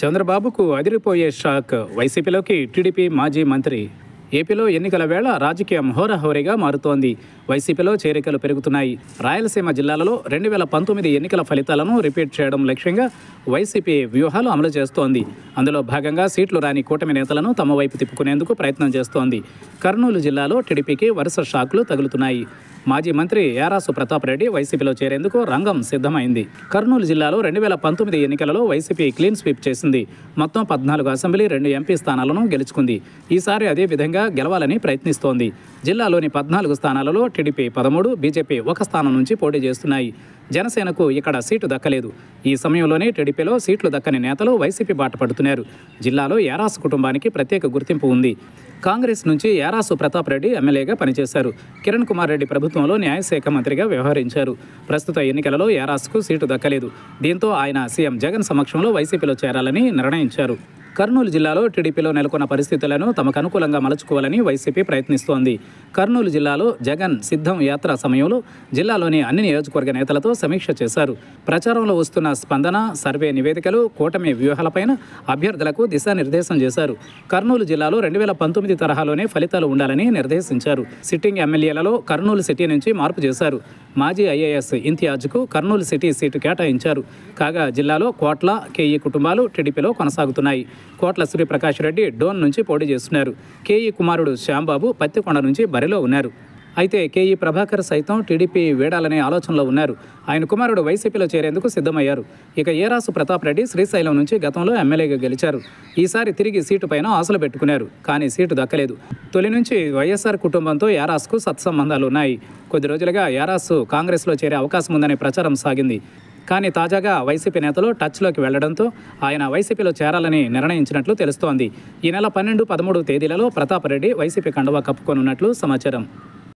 చంద్రబాబుకు అదిరిపోయే షాక్ వైసీపీలోకి టీడీపీ మాజీ మంత్రి ఏపీలో ఎన్నికల వేళ రాజకీయం హోరహోరీగా మారుతోంది వైసీపీలో చేరికలు పెరుగుతున్నాయి రాయలసీమ జిల్లాలలో రెండు వేల పంతొమ్మిది ఎన్నికల ఫలితాలను రిపీట్ చేయడం లక్ష్యంగా వైసీపీ వ్యూహాలు అమలు చేస్తోంది అందులో భాగంగా సీట్లు రాని కూటమి నేతలను తమ వైపు తిప్పుకునేందుకు ప్రయత్నం చేస్తోంది కర్నూలు జిల్లాలో టీడీపీకి వరుస షాక్లు తగులుతున్నాయి మాజీ మంత్రి యారాసు ప్రతాప్ రెడ్డి వైసీపీలో చేరేందుకు రంగం సిద్ధమైంది కర్నూలు జిల్లాలో రెండు వేల పంతొమ్మిది ఎన్నికలలో వైసీపీ క్లీన్ స్వీప్ చేసింది మొత్తం పద్నాలుగు అసెంబ్లీ రెండు ఎంపీ స్థానాలను గెలుచుకుంది ఈసారి అదే విధంగా గెలవాలని ప్రయత్నిస్తోంది జిల్లాలోని పద్నాలుగు స్థానాలలో టీడీపీ పదమూడు బీజేపీ ఒక స్థానం నుంచి పోటీ చేస్తున్నాయి జనసేనకు ఇక్కడ సీటు దక్కలేదు ఈ సమయంలోనే టీడీపీలో సీట్లు దక్కని నేతలు వైసీపీ బాట పడుతున్నారు జిల్లాలో యారాస్ కుటుంబానికి ప్రత్యేక గుర్తింపు ఉంది కాంగ్రెస్ నుంచి ఏరాసు ప్రతాప్ రెడ్డి ఎమ్మెల్యేగా పనిచేశారు కిరణ్ కుమార్ రెడ్డి ప్రభుత్వంలో న్యాయశాఖ మంత్రిగా వ్యవహరించారు ప్రస్తుత ఎన్నికలలో యారాస్కు సీటు దక్కలేదు దీంతో ఆయన సీఎం జగన్ సమక్షంలో వైసీపీలో చేరాలని నిర్ణయించారు కర్నూలు జిల్లాలో టీడీపీలో నెలకొన్న పరిస్థితులను తమకు అనుకూలంగా మలుచుకోవాలని వైసీపీ ప్రయత్నిస్తోంది కర్నూలు జిల్లాలో జగన్ సిద్ధం యాత్ర సమయంలో జిల్లాలోని అన్ని నియోజకవర్గ నేతలతో సమీక్ష చేశారు ప్రచారంలో వస్తున్న స్పందన సర్వే నివేదికలు కూటమి వ్యూహాలపైన అభ్యర్థులకు దిశానిర్దేశం చేశారు కర్నూలు జిల్లాలో రెండు వేల పంతొమ్మిది తరహాలోనే ఫలితాలు ఉండాలని నిర్దేశించారు సిట్టింగ్ ఎమ్మెల్యేలలో కర్నూలు సిటీ నుంచి మార్పు చేశారు మాజీ ఐఏఎస్ ఇంతియాజ్కు కర్నూలు సిటీ సీటు కేటాయించారు కాగా జిల్లాలో కోట్ల కేఈ కుటుంబాలు టీడీపీలో కొనసాగుతున్నాయి కోట్ల సూర్యప్రకాష్ రెడ్డి డోన్ నుంచి పోటీ చేస్తున్నారు కేఈ కుమారుడు శ్యాంబాబు పత్తికొండ నుంచి బరిలో ఉన్నారు అయితే కేఈ ప్రభాకర్ సైతం టీడీపీ వేడాలనే ఆలోచనలో ఉన్నారు ఆయన కుమారుడు వైసీపీలో చేరేందుకు సిద్ధమయ్యారు ఇక ఏరాసు ప్రతాప్ రెడ్డి శ్రీశైలం నుంచి గతంలో ఎమ్మెల్యేగా గెలిచారు ఈసారి తిరిగి సీటు పైన ఆశలు పెట్టుకున్నారు కానీ సీటు దక్కలేదు తొలి నుంచి వైఎస్ఆర్ కుటుంబంతో ఏరాస్కు సత్సంబంధాలు ఉన్నాయి కొద్ది రోజులుగా ఏరాసు కాంగ్రెస్లో చేరే అవకాశం ఉందనే ప్రచారం సాగింది కానీ తాజాగా వైసీపీ నేతలు టచ్లోకి వెళ్లడంతో ఆయన వైసీపీలో చేరాలని నిర్ణయించినట్లు తెలుస్తోంది ఈ నెల పన్నెండు పదమూడు తేదీలలో ప్రతాప్ రెడ్డి వైసీపీ కండవా కప్పుకొనున్నట్లు సమాచారం